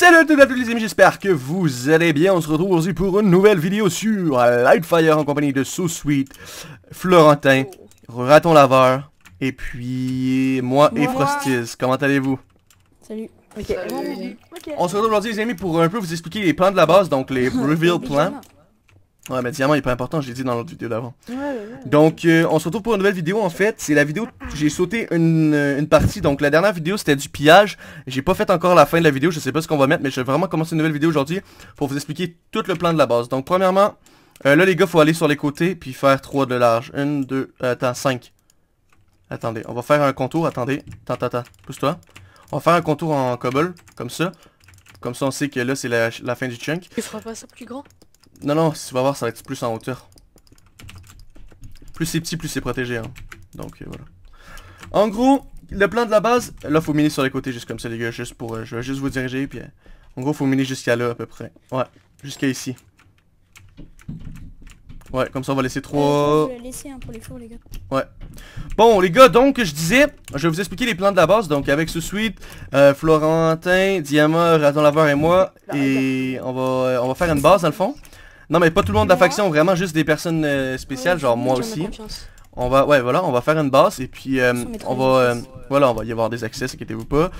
Salut à tous les amis, j'espère que vous allez bien. On se retrouve aujourd'hui pour une nouvelle vidéo sur euh, Lightfire en compagnie de sous Florentin, oh. Raton Laveur, et puis moi et Frostis. Comment allez-vous? Salut. ok, On se retrouve aujourd'hui les amis pour un peu vous expliquer les plans de la base, donc les reveal plans. Ouais, mais diamant il est pas important, je l'ai dit dans l'autre vidéo d'avant. Ouais, ouais, ouais. Donc, euh, on se retrouve pour une nouvelle vidéo, en fait. C'est la vidéo, j'ai sauté euh, une, partie. Donc, la dernière vidéo, c'était du pillage. J'ai pas fait encore la fin de la vidéo, je sais pas ce qu'on va mettre, mais je vais vraiment commencer une nouvelle vidéo aujourd'hui pour vous expliquer tout le plan de la base. Donc, premièrement, euh, là, les gars, faut aller sur les côtés, puis faire 3 de large. 1, 2, euh, attends, 5. Attendez, on va faire un contour, attendez. Attends, attends, pousse-toi. On va faire un contour en cobble, comme ça. Comme ça, on sait que là, c'est la, fin du chunk. il sera pas ça plus grand non, non, si tu vas voir, ça va être plus en hauteur. Plus c'est petit, plus c'est protégé. Hein. Donc, euh, voilà. En gros, le plan de la base, là, faut miner sur les côtés, juste comme ça, les gars, juste pour... Euh, je vais juste vous diriger, puis... Euh, en gros, faut miner jusqu'à là, à peu près. Ouais, jusqu'à ici. Ouais, comme ça, on va laisser trois... je laisser hein, pour les fours, les gars. Ouais. Bon, les gars, donc, je disais, je vais vous expliquer les plans de la base. Donc, avec ce suite, Florentin, Diamant, Raton Laveur et moi. Bah, et on va, on va faire une base, dans le fond. Non mais pas tout le monde de la faction, vraiment juste des personnes euh, spéciales, genre moi aussi. On va, ouais voilà, on va faire une base et puis euh, on va, euh, voilà, on va y avoir des accès, inquiétez-vous pas.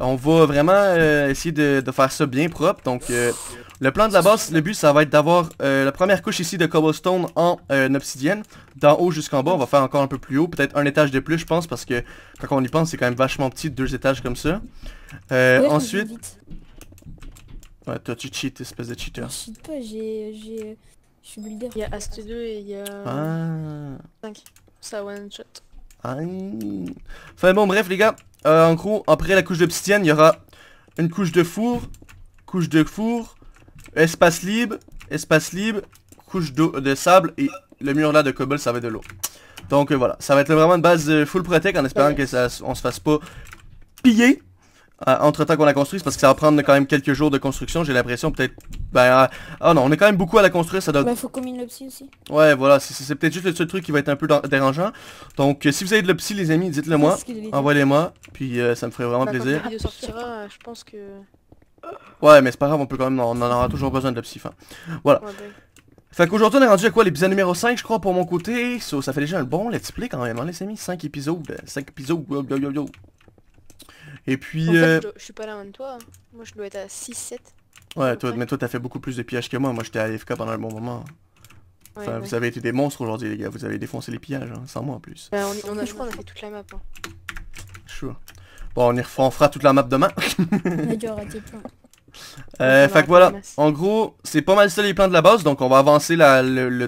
On va vraiment essayer de, faire ça bien propre, donc le plan de la base, le but ça va être d'avoir la première couche ici de cobblestone en obsidienne, d'en haut jusqu'en bas, on va faire encore un peu plus haut, peut-être un étage de plus je pense, parce que quand on y pense c'est quand même vachement petit, deux étages comme ça. ensuite... Ouais, toi tu cheats, espèce de cheater. Je pas, j'ai... j'ai... Je suis builder. Il y a Ast 2 et il y a... 5. Ah. Ça one shot. Enfin bon, bref les gars. Euh, en gros, après la couche d'obsidienne, il y aura une couche de four, couche de four, espace libre, espace libre, couche de sable et le mur là de cobble ça va être de l'eau. Donc euh, voilà, ça va être vraiment une base euh, full protect en espérant qu'on que ça, on se fasse pas piller entre-temps qu'on la construise parce que ça va prendre quand même quelques jours de construction, j'ai l'impression peut-être... Ben, ah, ah non, on est quand même beaucoup à la construire, ça doit... Ben, faut qu'on aussi. Ouais, voilà, c'est peut-être juste le seul truc qui va être un peu dérangeant. Donc, euh, si vous avez de le les amis, dites-le moi, envoyez le moi puis euh, ça me ferait vraiment bah, plaisir. je pense que... Ouais, mais c'est pas grave, on peut quand même, on en aura toujours besoin de le psy, fin. Voilà. Ben. Fait qu'aujourd'hui on est rendu à quoi l'épisode numéro 5 je crois pour mon côté, ça fait déjà un bon let's play quand même hein, les amis, 5 épisodes, 5 euh, épisodes, et puis... En fait, euh, je, suis pas là même toi. Hein. Moi, je dois être à 6-7. Ouais, toi, mais toi, t'as fait beaucoup plus de pillages que moi. Moi, j'étais à AFK pendant le bon moment. enfin, vous avez été des monstres aujourd'hui, les gars. Vous avez défoncé les pillages, hein, sans moi en plus. Bah, on, a, je crois, on a fait toute la map. Hein. Sure. Bon, on, y on fera toute la map demain. Euh, fait que voilà, en gros, c'est pas mal ça les plans de la base, donc on va avancer la, le,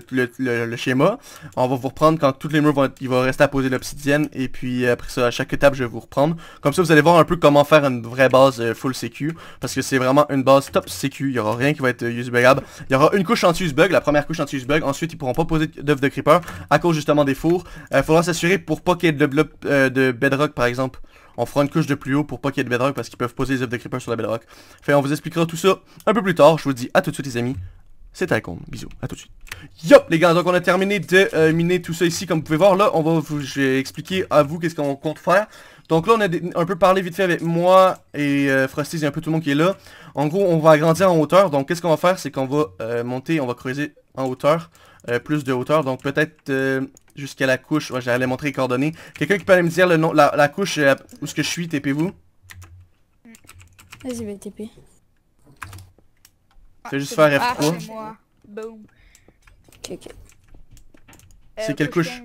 schéma. On va vous reprendre quand toutes les murs vont il va rester à poser l'obsidienne, et puis après ça, à chaque étape, je vais vous reprendre. Comme ça, vous allez voir un peu comment faire une vraie base euh, full CQ, parce que c'est vraiment une base top CQ, il y aura rien qui va être euh, usebugable. Il y aura une couche anti bug, la première couche anti bug. ensuite ils pourront pas poser d'œufs de creeper, à cause justement des fours. Il euh, faudra s'assurer pour pas qu'il y ait de, de bedrock par exemple. On fera une couche de plus haut pour pas qu'il y ait de bedrock parce qu'ils peuvent poser les œufs de creeper sur la bedrock. Fait, on vous expliquera tout ça un peu plus tard. Je vous dis à tout de suite, les amis. C'était Icon. Bisous. À tout de suite. Yo, les gars, donc on a terminé de euh, miner tout ça ici. Comme vous pouvez voir, là, on va vous expliquer à vous qu'est-ce qu'on compte faire. Donc là, on a un peu parlé vite fait avec moi et euh, Frosty, il un peu tout le monde qui est là. En gros, on va agrandir en hauteur. Donc, qu'est-ce qu'on va faire C'est qu'on va euh, monter, on va creuser en hauteur, plus de hauteur. Donc, peut-être jusqu'à la couche. Ouais, j'allais montrer les coordonnées. Quelqu'un qui peut aller me dire le nom, la, couche euh, où ce que je suis, TP-vous. Vas-y, TP. Fais juste faire F3. Ah, euh, c'est quelle couche,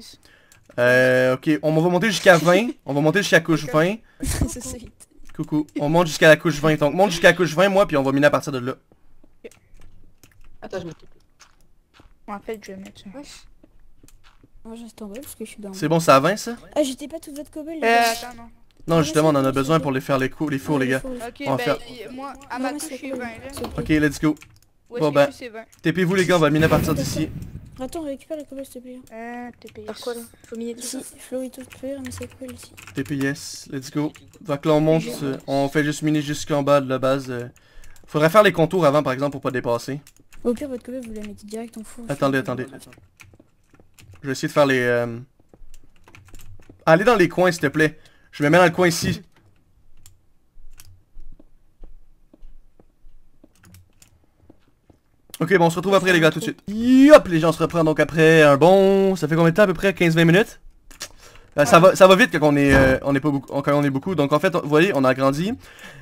Euh, ok, on va monter jusqu'à 20. on va monter jusqu'à couche 20. Coucou. On monte jusqu'à la couche 20. Donc, monte jusqu'à la couche 20, moi, puis on va miner à partir de là. Attends, je me En fait, je vais mettre parce que je suis dans. C'est bon, ça à 20 ça Ah, j'étais pas toute votre cobble. Euh, attends, non. Non, justement, on en a besoin pour les faire les coups, les fours, les gars. Ok, ben, moi, à ma touche, suis 20. Ok, let's go. Bon, ben, TP-vous, les gars, on va miner à partir d'ici. Attends, récupère la cobble s'il te plaît. Hein. Euh, TP, Par quoi, Faut miner mais c'est cool ici. TP, yes, let's go. Donc là, on monte, euh, on fait juste miner jusqu'en bas de la base. Euh. Faudrait faire les contours avant, par exemple, pour pas dépasser. Au pire, votre cobble, vous la mettez direct en four. Attendez, attendez. Je vais essayer de faire les... aller euh, Allez dans les coins, s'il te plaît. Je me mets dans le coin ici. Ok, bon, on se retrouve après, les gars, tout de suite. Yop les gens, on se reprend donc après un bon... Ça fait combien de temps, à peu près 15-20 minutes euh, ça, va, vite quand euh, on est, on est beaucoup, on est beaucoup. Donc en fait, vous voyez, on a grandi.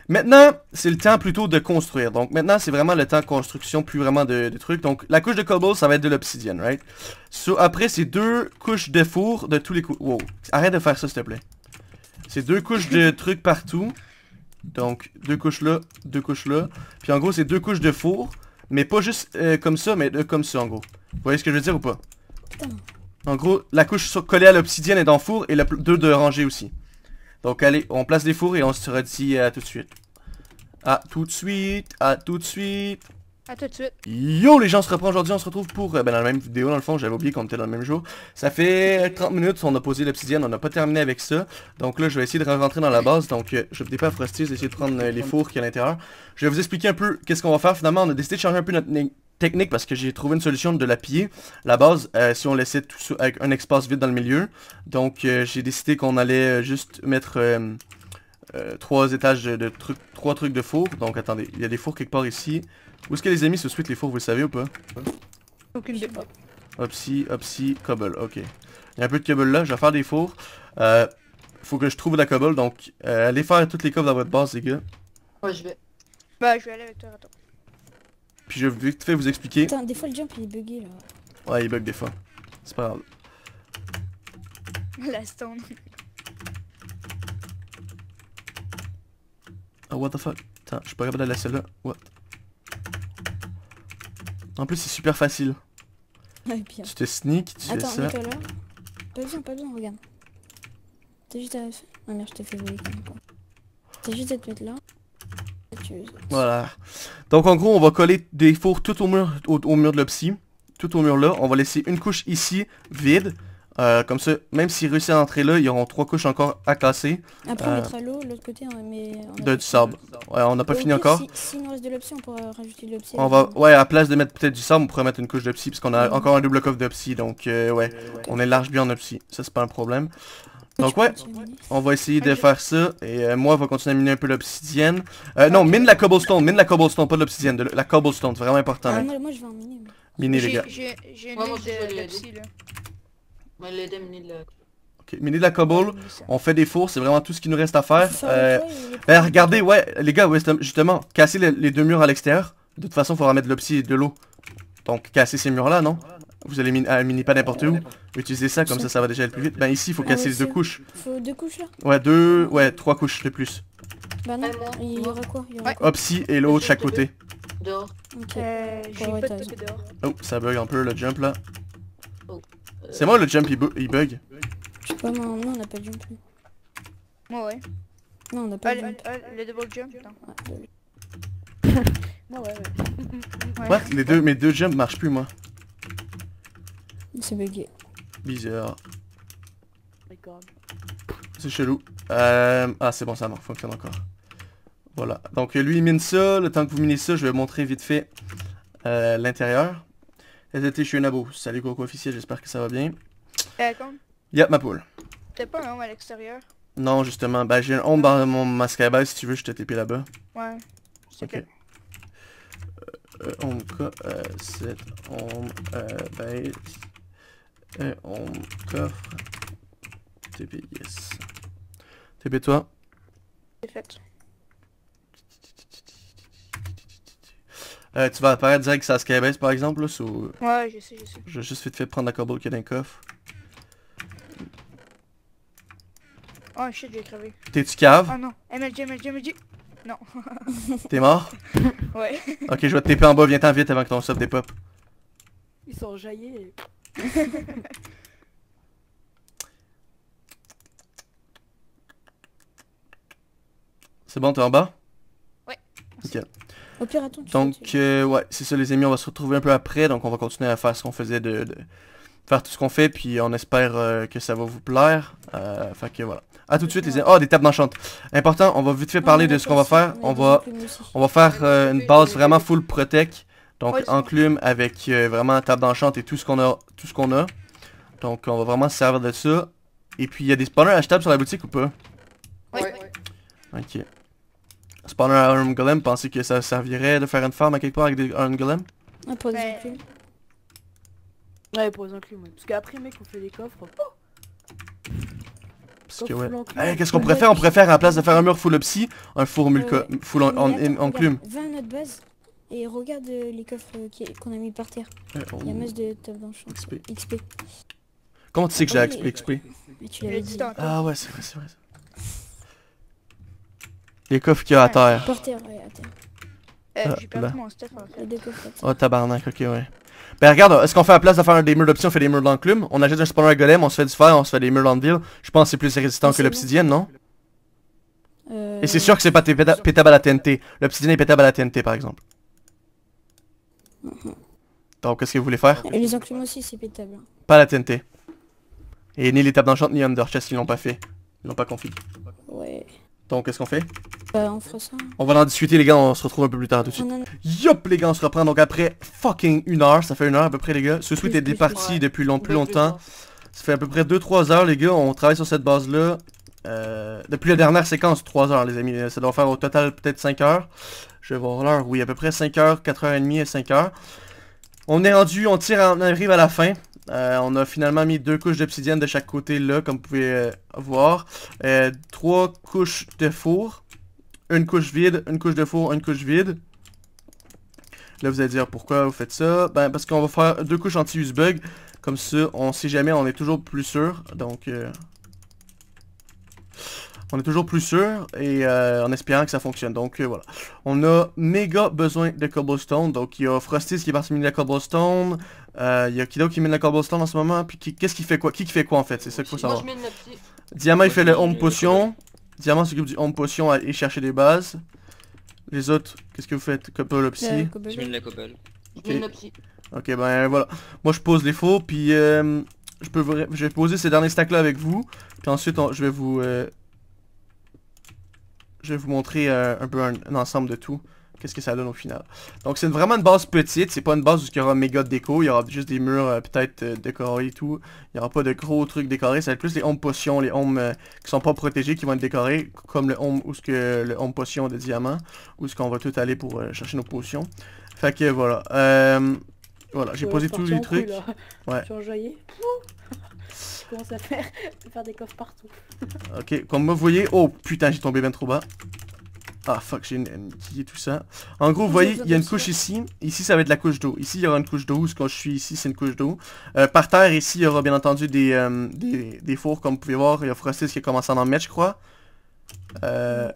Maintenant, c'est le temps plutôt de construire. Donc maintenant, c'est vraiment le temps de construction, plus vraiment de, trucs. Donc la couche de cobble, ça va être de l'obsidienne, right? après, c'est deux couches de four de tous les coups. Wow, arrête de faire ça, s'il te plaît. C'est deux couches de trucs partout. Donc deux couches là, deux couches là. Puis en gros, c'est deux couches de four. Mais pas juste euh, comme ça, mais comme ça en gros. Vous voyez ce que je veux dire ou pas? En gros, la couche collée à l'obsidienne est dans le four et le 2 de rangée aussi. Donc allez, on place les fours et on se redit euh, à tout de suite. À tout de suite, à tout de suite. À tout de suite. Yo les gens, on se reprend aujourd'hui, on se retrouve pour, euh, ben, dans la même vidéo dans le fond, j'avais oublié qu'on était dans le même jour. Ça fait 30 euh, minutes, on a posé l'obsidienne, on n'a pas terminé avec ça. Donc là, je vais essayer de rentrer dans la base, donc je vais pas je vais essayer de prendre les fours qui y a à l'intérieur. Je vais vous expliquer un peu qu'est-ce qu'on va faire, finalement on a décidé de changer un peu notre, technique parce que j'ai trouvé une solution de la piller. La base, euh, si on laissait tout ça avec un espace vide dans le milieu. Donc euh, j'ai décidé qu'on allait euh, juste mettre trois étages de, trucs, trois trucs de four. Donc attendez, il y a des fours quelque part ici. Où est-ce que les amis se suite les fours, vous le savez ou pas Aucune idée. Opsi, opsi, cobble, ok. Il y a un peu de cobble là, je vais faire des fours. faut que je trouve de la cobble, donc allez faire toutes les cobbles dans votre base les gars. Ouais je vais. Bah je vais aller avec toi, attends. Puis je vais vite fait vous expliquer. Putain, des fois le jump il est bugué là. Ouais, il bug des fois. C'est pas grave. La stand. Oh, what the fuck. Putain, je suis pas capable de la celle-là. What En plus, c'est super facile. bien. Ah, tu te sneak, tu Attends, fais ça. Attends, Pas besoin, pas besoin, regarde. T'as juste à... Ah merde, je t'ai fait voler T'as juste à te mettre là. Voilà. Donc en gros, on va coller des fours tout au mur, au, mur de l'opsie. Tout au mur là. On va laisser une couche ici, vide. Euh, comme ça, même s'ils réussissent à entrer là, ils auront trois couches encore à casser. Après, on euh, mettra l'eau, l'autre côté, hein, on met... de, du sable. Ouais, on n'a pas fini encore. Si, nous reste de on pourra rajouter de va... Ouais, à place de mettre peut-être du sable, on pourrait mettre une couche d'opsie, parce qu'on a mhm. encore un double coffre d'opsie, donc euh, ouais, on est large bien en Ça, c'est pas un problème. Donc ouais, on va essayer de faire ça. Et euh, moi, on va continuer à miner un peu l'obsidienne. Euh, non, mine la cobblestone, mine la cobblestone, pas de l'obsidienne, de la cobblestone, vraiment important. Ah, moi, je vais en miner. les gars. la... Ok, miner la cobble, on fait des fours, c'est vraiment tout ce qu'il nous reste à faire. Euh, ben, regardez, ouais, les gars, justement, casser les, deux murs à l'extérieur. De toute façon, il faudra mettre de l'obsidienne et de l'eau. Donc, casser ces murs-là, non vous allez ah, miner pas n'importe où. Utilisez ça, comme ça, ça va déjà aller plus vite. Ben ici, il faut ah casser les deux couches. Faut deux couches là Ouais, deux, ouais, trois couches de plus. Bah non, il y aura quoi Hop, si, et l'autre chaque côté. Dehors. Ok, euh, pas dehors. Oh, ça bug un peu le jump là. Oh, euh. C'est moi le jump il, bug Je sais pas, non, non on n'a pas de jump. Moi ouais. Non, on n'a pas de jump. le double jump, hein. bah Ouais, ouais, ouais. les mes deux jumps marchent plus moi. Il s'est bugué. Bizarre. C'est chelou. Euh... Ah, c'est bon, ça fonctionne encore. Voilà. Donc, lui, il mine ça. Le temps que vous minez ça, je vais montrer vite fait euh, l'intérieur. Et je chez Nabo. Salut, Coco officiel. J'espère que ça va bien. Y'a euh, Yep, ma poule. T'as pas un homme à l'extérieur Non, justement. Bah, j'ai un homme dans mon masque à base. Si tu veux, je te TP là-bas. Ouais. Ok. Euh, euh, euh, euh, base. Et on coffre TP, yes. TP toi. Euh, tu vas apparaître direct sur Skybase par exemple là, sous... Euh, ouais, je sais, je sais. Je vais juste te fait prendre la cobble qui est dans le coffre. Oh shit, j'ai crevé. T'es-tu cave? Oh non, MLG, MLG, MLG. Non. T'es mort? ouais. Ok, je vais te TP en bas, viens t'en vite avant que ton des dépop. Ils sont jaillis c'est bon, t'es en bas Ouais. Ok. Donc, euh, ouais, c'est ça les amis, on va se retrouver un peu après, donc on va continuer à faire ce qu'on faisait de, faire tout ce qu'on fait, puis on espère euh, que ça va vous plaire. Euh, fait que voilà. À tout de suite les amis. Oh, des tables d'enchante. Important, on va vite fait parler de ce qu'on va faire. On va, on va faire euh, une base vraiment full protect. Donc enclume avec euh, vraiment table d'enchant et tout ce qu'on a. Tout ce qu'on a. Donc on va vraiment se servir de ça. Et puis il y a des spawners achetables sur la boutique ou pas? Ouais Ok. Spawner à Iron Golem, pensez que ça servirait de faire une farm à quelque part avec des Iron Golem? Un ah, pas ben. ouais. Ouais, pas des ouais. Parce qu'après, mec, on fait des coffres. Oh! parce que ouais. qu'est-ce qu'on pourrait faire On pourrait faire à la place de faire un mur full psy, un four full en, en, notre base. Et regarde euh, les coffres euh, qu'on a mis par terre. Il y a masse de top dans XP. XP. Comment tu sais que j'ai ah XP, XP tu l'avais dit. Ah ouais, c'est vrai, c'est vrai. Les coffres qu'il y a à terre. Par terre, ouais, à terre. Euh, ah, j'ai perdu mon stuff en fait. Oh tabarnak, ok ouais. Ben regarde, est-ce qu'on fait à place de faire des murs d'options, on fait des murs d'enclume, on achète un spawner à golem, on se fait du fer, on se fait des murs d'anvil. Je pense que c'est plus résistant que l'obsidienne, non euh... Et c'est euh, sûr que c'est pas pétable à la TNT. L'obsidienne est pétable à la TNT par exemple. Donc, qu'est-ce que vous voulez faire Et euh, les enclumes aussi, c'est pétable. Pas la TNT. Et ni les tables d'enchant ni Underchest, ils l'ont pas fait. Ils l'ont pas config. Donc, qu'est-ce qu'on fait bah, on fera ça. On va en discuter, les gars, on se retrouve un peu plus tard tout de suite. les gars, on se reprend donc après fucking une heure. Ça fait une heure à peu près, les gars. Ce suite est parti depuis long, plus longtemps. Ça fait à peu près 2-3 heures, les gars. On travaille sur cette base-là. Euh, depuis la dernière séquence, 3 heures les amis. Ça doit faire au total peut-être 5 heures. Je vais voir l'heure, oui, à peu près 5 heures, 4h30 et 5 heures. On est rendu, on tire, on arrive à la fin. Euh, on a finalement mis deux couches d'obsidienne de chaque côté là, comme vous pouvez euh, voir. trois couches de four. Une couche vide, une couche de four, une couche vide. Là, vous allez dire pourquoi vous faites ça. Ben, parce qu'on va faire deux couches anti-use bug. Comme ça, on sait jamais, on est toujours plus sûr. Donc... euh... On est toujours plus sûr et euh, en espérant que ça fonctionne. Donc euh, voilà. On a méga besoin de cobblestone. Donc il y a Frostis qui est parti miner la cobblestone. Euh, il y a Kido qui mine la cobblestone en ce moment. Puis qu'est-ce qui fait quoi Qui qui fait quoi en fait C'est ça qu'il faut savoir. Diamant il fait le home potion. Diamant s'occupe du home potion à aller chercher des bases. Les autres, qu'est-ce que vous faites psy Je mine la cobble. ok ben voilà. Moi je pose les faux puis je peux vais poser ces derniers stacks là avec vous. Puis ensuite je vais vous je vais vous montrer euh, un peu un, ensemble de tout. Qu'est-ce que ça donne au final. Donc c'est vraiment une base petite, c'est pas une base où il y aura méga de déco, il y aura juste des murs euh, peut-être euh, décorés et tout. Il y aura pas de gros trucs décorés, ça va être plus les hommes potions, les hommes qui sont pas protégés, qui vont être décorés, comme le homme ou que le potion de diamant, où est ce qu'on va tout aller pour chercher nos potions. Fait que voilà. voilà, j'ai posé tous les trucs. ouais. Je commence à faire, des coffres partout. ok, comme vous voyez... Oh putain, j'ai tombé bien trop bas. Ah fuck, j'ai tout ça. En gros, vous voyez, il y a une couche hein. ici. Ici, ça va être la couche d'eau. Ici, il y aura une couche d'eau. Quand je suis ici, c'est une couche d'eau. Euh, par terre, ici, il y aura bien entendu des, euh, fours, comme vous pouvez voir. Il y a Frostis qui a commencé à en mettre, je crois. Euh,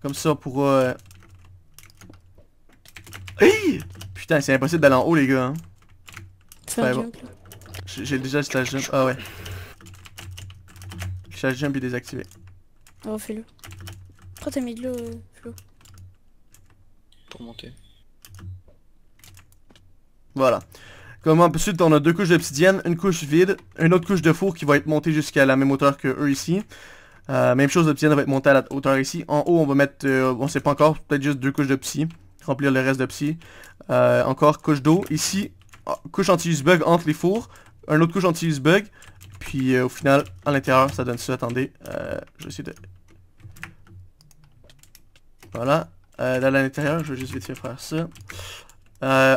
comme ça, on pourra... Putain, c'est impossible d'aller en haut, les gars. Hein. J'ai déjà slash jump. Ah ouais. Slash jump est désactivé. Oh, fais-le. Pourquoi t'as mis de l'eau, euh, Flo Pour monter. Voilà. Comme ensuite, on a deux couches d'obsidienne, une couche vide, une autre couche de four qui va être montée jusqu'à la même hauteur que eux ici. Euh, même chose, l'obsidienne va être montée à la hauteur ici. En haut, on va mettre, euh, on sait pas encore, peut-être juste deux couches de psy. Remplir le reste de psy. Euh, encore couche d'eau. Ici, ah, couche anti-use bug entre les fours un autre coup j'utilise bug. Puis euh, au final, à l'intérieur, ça donne ça. Attendez, euh, je vais de... Voilà. Euh, là, à l'intérieur, je vais juste vite faire ça.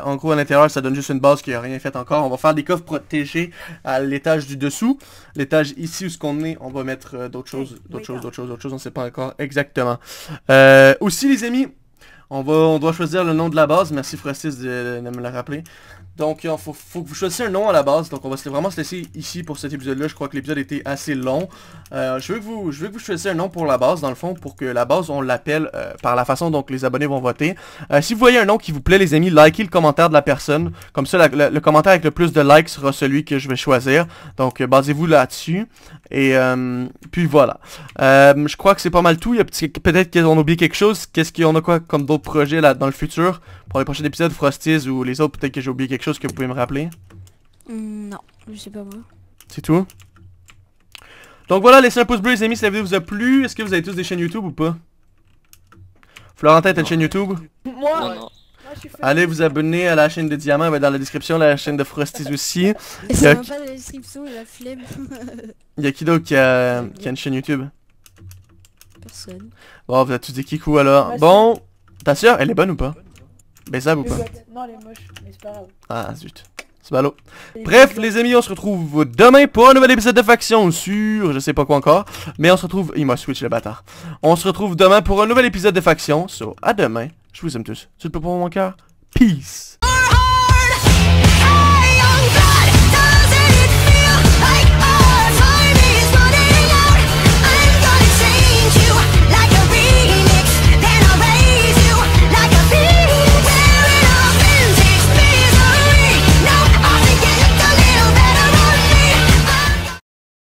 en gros, à l'intérieur, ça donne juste une base qui n'a rien fait encore. On va faire des coffres protégés à l'étage du dessous. L'étage ici où ce qu'on est, on va mettre d'autres choses, d'autres choses, d'autres choses, d'autres choses. On sait pas encore exactement. aussi, les amis, on, va, on doit choisir le nom de la base. Merci Francis de, de me le rappeler. Donc, il faut, que vous choisissiez un nom à la base. Donc, on va vraiment se laisser ici pour cet épisode-là. Je crois que l'épisode était assez long. Euh, je, veux que vous, je vous un nom pour la base, dans le fond, pour que la base, on l'appelle euh, par la façon dont les abonnés vont voter. Euh, si vous voyez un nom qui vous plaît, les amis, likez le commentaire de la personne. Comme ça, le commentaire avec le plus de likes sera celui que je vais choisir. Donc, basez-vous là-dessus. Et euh, puis voilà. Euh, je crois que c'est pas mal tout. Il y a peut-être qu'on a oublié quelque chose. Qu'est-ce qu'on a quoi comme d'autres projets là dans le futur Pour les prochains épisodes, Frosties ou les autres, peut-être que j'ai oublié quelque chose que vous pouvez me rappeler. Mm, non, je sais pas moi. C'est tout Donc voilà, laissez un pouce bleu les amis si la vidéo vous a plu. Est-ce que vous avez tous des chaînes YouTube ou pas Florentin, t'as une chaîne YouTube Moi Allez vous abonner à la chaîne de Diamant, ben, dans la description, la chaîne de Frosties aussi. Il y a... pas qui d'autre qui a... une chaîne YouTube Personne. Bon, vous êtes tous des kikou alors. Bah, bon, ta sûr elle est bonne ou pas Baisable ben, ou pas Non, elle est moche, mais c'est pas grave. Ah, zut. C'est ballot. Bref, les amis, on se retrouve demain pour un nouvel épisode de Faction sur je sais pas quoi encore. Mais on se retrouve... Il m'a switch le bâtard. On se retrouve demain pour un nouvel épisode de Faction. So, à demain. Je vous aime tous. Tu ne pour mon cas. Peace.